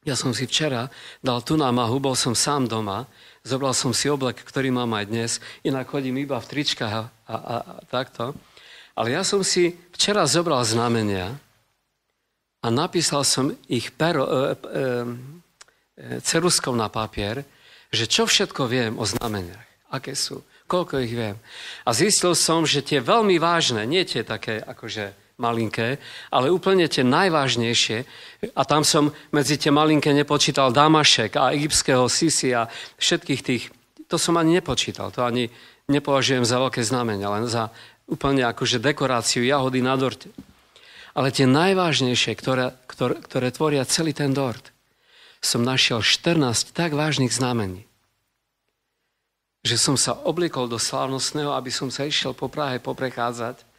Ja som si včera dal tú námahu, bol som sám doma, zobral som si oblek, ktorý mám aj dnes, inak chodím iba v tričkách a, a, a, a takto. Ale ja som si včera zobral znamenia a napísal som ich pero, e, e, e, ceruskou na papier, že čo všetko viem o znameniach, aké sú, koľko ich viem. A zistil som, že tie veľmi vážne, nie tie také akože malinké, ale úplne tie najvážnejšie, a tam som medzi tie malinké nepočítal Damašek a egyptského Sisi a všetkých tých, to som ani nepočítal, to ani nepovažujem za veľké znamenia, len za úplne akože dekoráciu jahody na dorte. Ale tie najvážnejšie, ktoré, ktoré, ktoré tvoria celý ten dort, som našiel 14 tak vážnych znamení, že som sa oblikol do slávnostného, aby som sa išiel po Prahe poprechádzať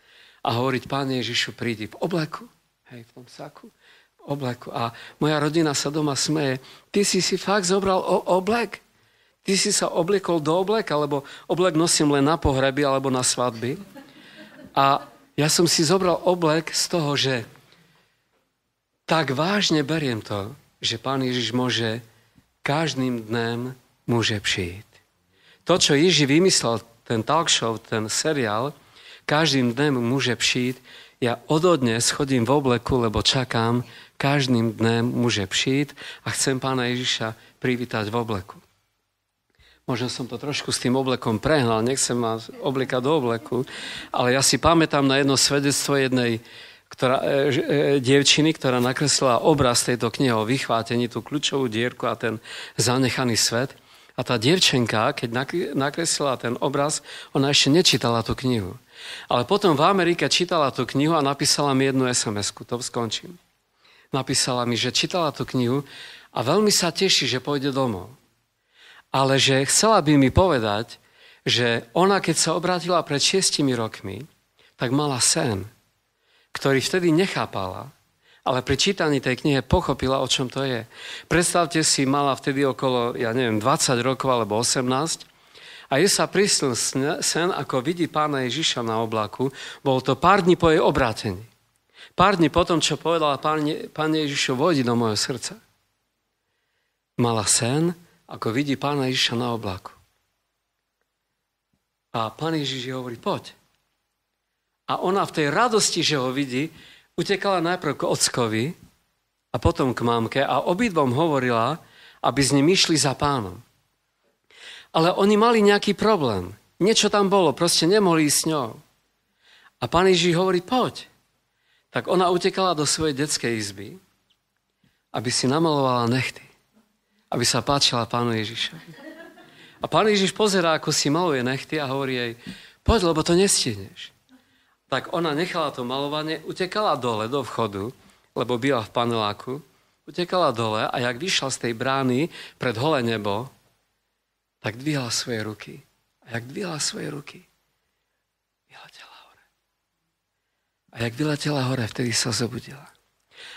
a hovoriť, Pán Ježišu, prídi v obleku, hej, v tom saku, v obleku. A moja rodina sa doma smeje, ty si si fakt zobral o oblek? Ty si sa obliekol do oblek, alebo oblek nosím len na pohreby alebo na svadby. A ja som si zobral oblek z toho, že tak vážne beriem to, že Pán Ježiš môže každým dnem môže přijít. To, čo Ježiš vymyslel, ten talk show, ten seriál, každým dnem môže přijít. Ja ododnes chodím v obleku, lebo čakám, každým dnem môže přijít a chcem pána Ježiša privítať v obleku. Možno som to trošku s tým oblekom prehnal, nechcem ma obleka do obleku, ale ja si pamätám na jedno svedectvo jednej ktorá, e, e, dievčiny, ktorá nakreslila obraz tejto knihy o vychvátení, tú kľúčovú dierku a ten zanechaný svet. A tá dievčenka, keď nakreslila ten obraz, ona ešte nečítala tú knihu. Ale potom v Amerike čítala tú knihu a napísala mi jednu SMS-ku, to skončím. Napísala mi, že čítala tú knihu a veľmi sa teší, že pôjde domov. Ale že chcela by mi povedať, že ona, keď sa obrátila pred šiestimi rokmi, tak mala sen, ktorý vtedy nechápala, ale pri čítaní tej knihe pochopila, o čom to je. Predstavte si, mala vtedy okolo, ja neviem, 20 rokov alebo 18 a je sa prísnil sen, ako vidí pána Ježiša na oblaku. Bol to pár dní po jej obrátení. Pár dní potom, čo povedala páne, páne Ježišu, vodi do mojho srdca. Mala sen, ako vidí pána Ježiša na oblaku. A pán Ježiš jej hovorí, poď. A ona v tej radosti, že ho vidí, utekala najprv k ockovi a potom k mamke a obidvom hovorila, aby s ním išli za pánom. Ale oni mali nejaký problém. Niečo tam bolo, proste nemohli ísť s ňou. A pán Ježiš hovorí, poď. Tak ona utekala do svojej detskej izby, aby si namalovala nechty. Aby sa páčila pánu Ježišovi. A pán Ježiš pozerá, ako si maluje nechty a hovorí jej, poď, lebo to nestihneš. Tak ona nechala to malovanie, utekala dole do vchodu, lebo byla v paneláku, utekala dole a jak vyšla z tej brány pred holé nebo, tak dvíhala svoje ruky. A jak dvíhala svoje ruky, vyletela hore. A jak vyletela hore, vtedy sa zobudila.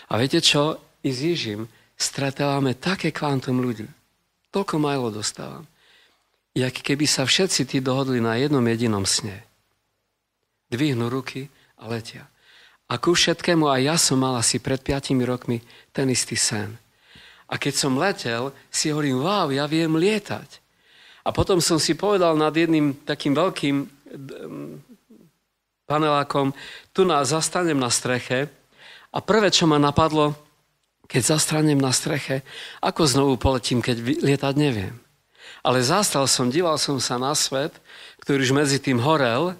A viete čo? I s Ježím stretávame také kvantum ľudí. Toľko majlo dostávam. Jak keby sa všetci tí dohodli na jednom jedinom sne. Dvihnú ruky a letia. A ku všetkému aj ja som mal asi pred 5 rokmi ten istý sen. A keď som letel, si hovorím, wow, ja viem lietať. A potom som si povedal nad jedným takým veľkým mm, panelákom, tu na, zastanem na streche a prvé, čo ma napadlo, keď zastanem na streche, ako znovu poletím, keď lietať neviem. Ale zastal som, díval som sa na svet, ktorý už medzi tým horel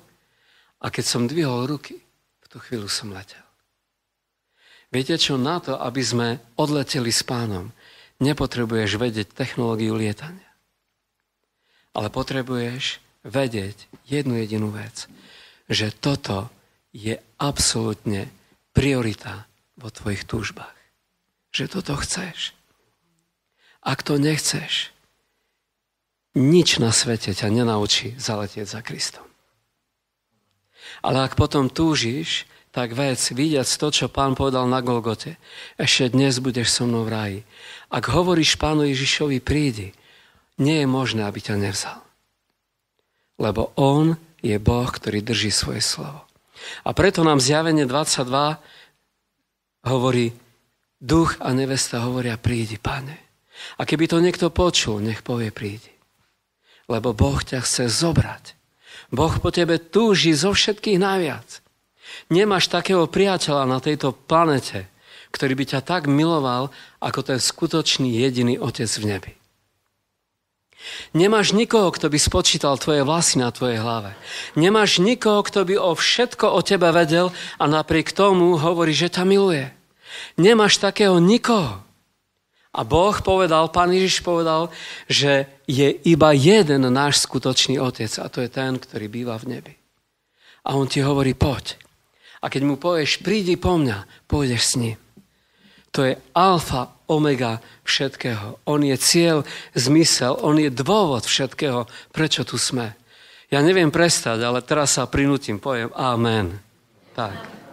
a keď som dvihol ruky, v tú chvíľu som letel. Viete čo, na to, aby sme odleteli s pánom, nepotrebuješ vedieť technológiu lietania. Ale potrebuješ vedieť jednu jedinú vec, že toto je absolútne priorita vo tvojich túžbách. Že toto chceš. Ak to nechceš, nič na svete ťa nenaučí zaletieť za Kristom. Ale ak potom túžiš, tak vec, vidiac to, čo pán povedal na Golgote, ešte dnes budeš so mnou v ráji. Ak hovoríš pánu Ježišovi, prídi, nie je možné, aby ťa nevzal. Lebo On je Boh, ktorý drží svoje slovo. A preto nám zjavenie 22 hovorí, duch a nevesta hovoria, prídi, pane. A keby to niekto počul, nech povie, prídi. Lebo Boh ťa chce zobrať. Boh po tebe túži zo všetkých najviac. Nemáš takého priateľa na tejto planete, ktorý by ťa tak miloval, ako ten skutočný jediný otec v nebi. Nemáš nikoho, kto by spočítal tvoje vlasy na tvojej hlave. Nemáš nikoho, kto by o všetko o tebe vedel a napriek tomu hovorí, že ťa miluje. Nemáš takého nikoho. A Boh povedal, Pán Ježiš povedal, že je iba jeden náš skutočný otec a to je ten, ktorý býva v nebi. A on ti hovorí, poď. A keď mu povieš, prídi po mňa, pôjdeš s ním. To je alfa, omega všetkého. On je cieľ, zmysel, on je dôvod všetkého, prečo tu sme. Ja neviem prestať, ale teraz sa prinútim, poviem amen. Tak.